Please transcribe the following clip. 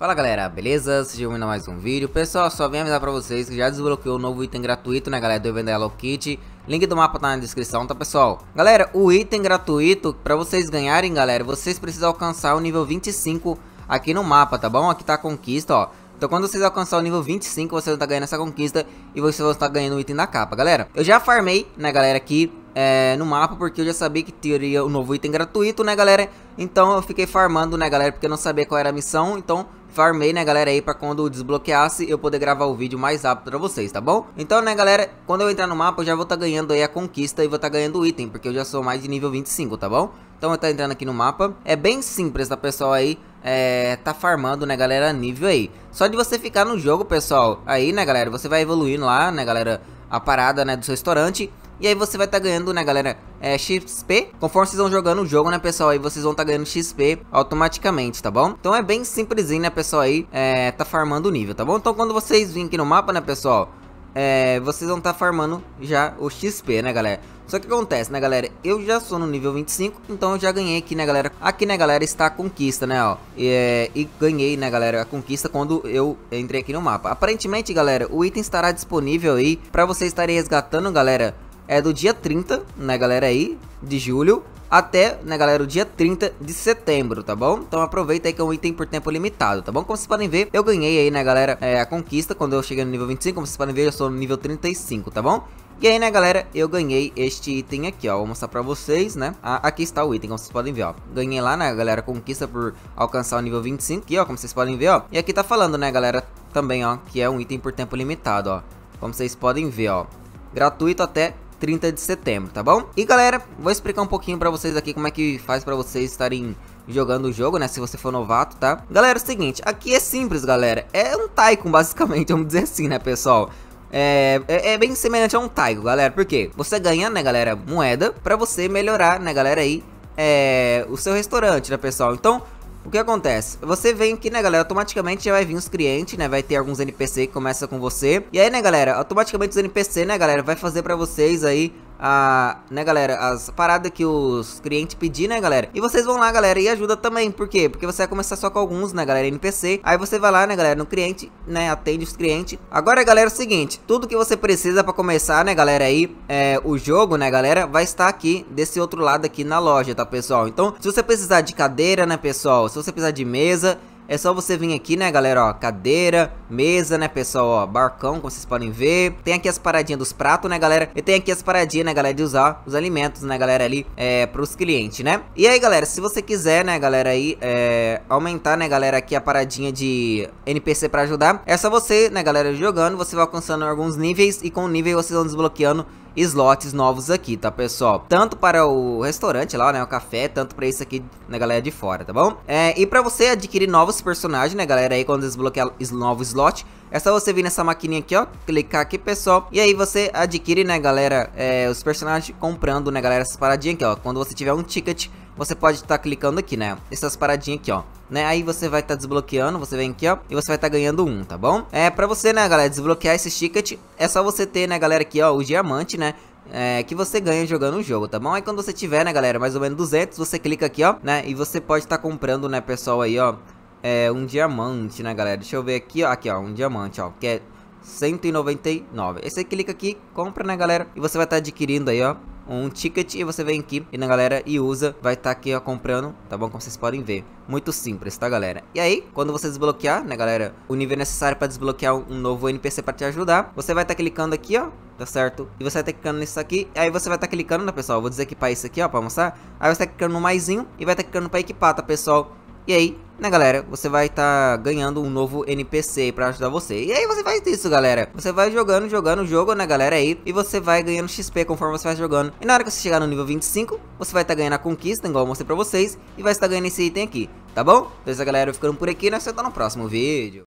Fala galera, beleza? Sejam bem vindos a mais um vídeo. Pessoal, só vim avisar pra vocês que já desbloqueou o um novo item gratuito, né galera, do evento da Hello Kit. Link do mapa tá na descrição, tá pessoal? Galera, o item gratuito, pra vocês ganharem, galera, vocês precisam alcançar o nível 25 aqui no mapa, tá bom? Aqui tá a conquista, ó. Então quando vocês alcançar o nível 25, vocês vão estar tá ganhando essa conquista e vocês vão estar tá ganhando o item da capa, galera. Eu já farmei, né, galera, aqui é, no mapa, porque eu já sabia que teria o um novo item gratuito, né, galera? Então eu fiquei farmando, né, galera, porque eu não sabia qual era a missão, então farmei, né, galera, aí pra quando desbloqueasse eu poder gravar o vídeo mais rápido pra vocês, tá bom? Então, né, galera, quando eu entrar no mapa eu já vou tá ganhando aí a conquista e vou tá ganhando o item, porque eu já sou mais de nível 25, tá bom? Então eu tá entrando aqui no mapa, é bem simples, tá, pessoal, aí é, tá farmando, né, galera, nível aí. Só de você ficar no jogo, pessoal, aí, né, galera, você vai evoluindo lá, né, galera, a parada, né, do seu restaurante e aí você vai estar tá ganhando, né, galera, é, XP. Conforme vocês vão jogando o jogo, né, pessoal, aí vocês vão estar tá ganhando XP automaticamente, tá bom? Então é bem simplesinho, né, pessoal, aí é, tá farmando o nível, tá bom? Então quando vocês virem aqui no mapa, né, pessoal, é, vocês vão estar tá farmando já o XP, né, galera? Só que acontece, né, galera? Eu já sou no nível 25, então eu já ganhei aqui, né, galera? Aqui, né, galera, está a conquista, né, ó. E, é, e ganhei, né, galera, a conquista quando eu entrei aqui no mapa. Aparentemente, galera, o item estará disponível aí pra vocês estarem resgatando, galera, é do dia 30, né, galera aí, de julho, até, né, galera, o dia 30 de setembro, tá bom? Então aproveita aí que é um item por tempo limitado, tá bom? Como vocês podem ver, eu ganhei aí, né, galera, é, a conquista quando eu cheguei no nível 25, como vocês podem ver, eu sou no nível 35, tá bom? E aí, né, galera, eu ganhei este item aqui, ó, vou mostrar pra vocês, né, ah, aqui está o item, como vocês podem ver, ó, ganhei lá, né, galera, conquista por alcançar o nível 25 aqui, ó, como vocês podem ver, ó, e aqui tá falando, né, galera, também, ó, que é um item por tempo limitado, ó, como vocês podem ver, ó, gratuito até 30 de setembro, tá bom? E galera, vou explicar um pouquinho pra vocês aqui como é que faz pra vocês estarem jogando o jogo, né, se você for novato, tá? Galera, é o seguinte, aqui é simples, galera, é um Tycoon basicamente, vamos dizer assim, né, pessoal? É, é, é, bem semelhante a um Taigo, galera, porque você ganha, né, galera, moeda pra você melhorar, né, galera, aí, é, o seu restaurante, né, pessoal? Então, o que acontece? Você vem aqui, né, galera, automaticamente já vai vir os clientes, né, vai ter alguns NPC que começa com você. E aí, né, galera, automaticamente os NPC, né, galera, vai fazer pra vocês aí a, né, galera, as paradas que os clientes pedir, né, galera? E vocês vão lá, galera, e ajuda também. Por quê? Porque você vai começar só com alguns, né, galera, NPC. Aí você vai lá, né, galera, no cliente, né, atende os clientes. Agora, galera, é o seguinte, tudo que você precisa para começar, né, galera, aí, é, o jogo, né, galera, vai estar aqui desse outro lado aqui na loja, tá, pessoal? Então, se você precisar de cadeira, né, pessoal, se você precisar de mesa, é só você vir aqui, né, galera, ó, cadeira, mesa, né, pessoal, ó, barcão, como vocês podem ver. Tem aqui as paradinhas dos pratos, né, galera, e tem aqui as paradinhas, né, galera, de usar os alimentos, né, galera, ali, é, pros clientes, né. E aí, galera, se você quiser, né, galera, aí, é, aumentar, né, galera, aqui a paradinha de NPC pra ajudar, é só você, né, galera, jogando, você vai alcançando alguns níveis e com o nível vocês vão desbloqueando slots novos aqui, tá pessoal? Tanto para o restaurante lá, né, o café, tanto para isso aqui, né, galera de fora, tá bom? É, e para você adquirir novos personagens, né, galera, aí quando desbloquear novo slot, é só você vir nessa maquininha aqui, ó, clicar aqui, pessoal, e aí você adquire, né, galera, é, os personagens comprando, né, galera, essa paradinha aqui, ó, quando você tiver um ticket você pode estar tá clicando aqui, né? Essas paradinhas aqui, ó. Né? Aí você vai estar tá desbloqueando, você vem aqui, ó, e você vai estar tá ganhando um, tá bom? É, pra você, né, galera, desbloquear esse ticket, é só você ter, né, galera, aqui, ó, o diamante, né? É, que você ganha jogando o jogo, tá bom? Aí quando você tiver, né, galera, mais ou menos 200, você clica aqui, ó, né? E você pode estar tá comprando, né, pessoal, aí, ó, é, um diamante, né, galera? Deixa eu ver aqui, ó, aqui, ó, um diamante, ó, que é 199. Esse clica aqui, compra, né, galera? E você vai estar tá adquirindo aí, ó, um ticket e você vem aqui e na galera e usa, vai estar tá aqui ó, comprando, tá bom? Como vocês podem ver. Muito simples, tá galera? E aí, quando você desbloquear, né galera, o nível necessário para desbloquear um, novo NPC para te ajudar, você vai estar tá clicando aqui ó, tá certo? E você vai estar tá clicando nisso aqui, aí você vai estar tá clicando, né pessoal? vou desequipar isso aqui ó, para mostrar. Aí você tá clicando no maisinho e vai estar tá clicando para equipar, tá pessoal? E aí, né galera, você vai estar tá ganhando um novo NPC pra ajudar você. E aí você faz isso galera, você vai jogando, jogando o jogo né galera aí, e você vai ganhando XP conforme você vai jogando. E na hora que você chegar no nível 25, você vai estar tá ganhando a conquista, igual eu mostrei pra vocês, e vai estar tá ganhando esse item aqui, tá bom? Então essa é isso galera, ficando por aqui, né? você tá no próximo vídeo.